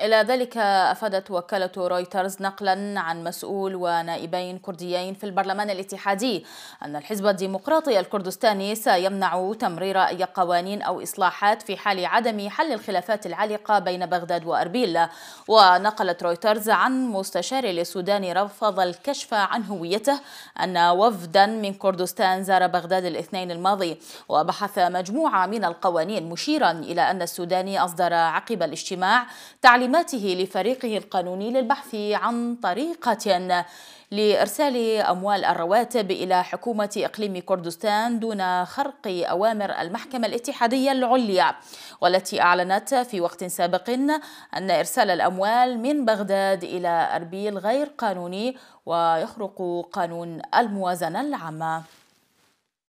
إلى ذلك أفادت وكالة رويترز نقلا عن مسؤول ونائبين كرديين في البرلمان الاتحادي أن الحزب الديمقراطي الكردستاني سيمنع تمرير أي قوانين أو إصلاحات في حال عدم حل الخلافات العالقة بين بغداد وأربيل ونقلت رويترز عن مستشار للسودان رفض الكشف عن هويته أن وفدا من كردستان زار بغداد الاثنين الماضي وبحث مجموعة من القوانين مشيرا إلى أن السوداني أصدر عقب الاجتماع تعليم تعليماته لفريقه القانوني للبحث عن طريقة لإرسال أموال الرواتب إلى حكومة إقليم كردستان دون خرق أوامر المحكمة الاتحادية العليا والتي أعلنت في وقت سابق أن إرسال الأموال من بغداد إلى أربيل غير قانوني ويخرق قانون الموازنة العامة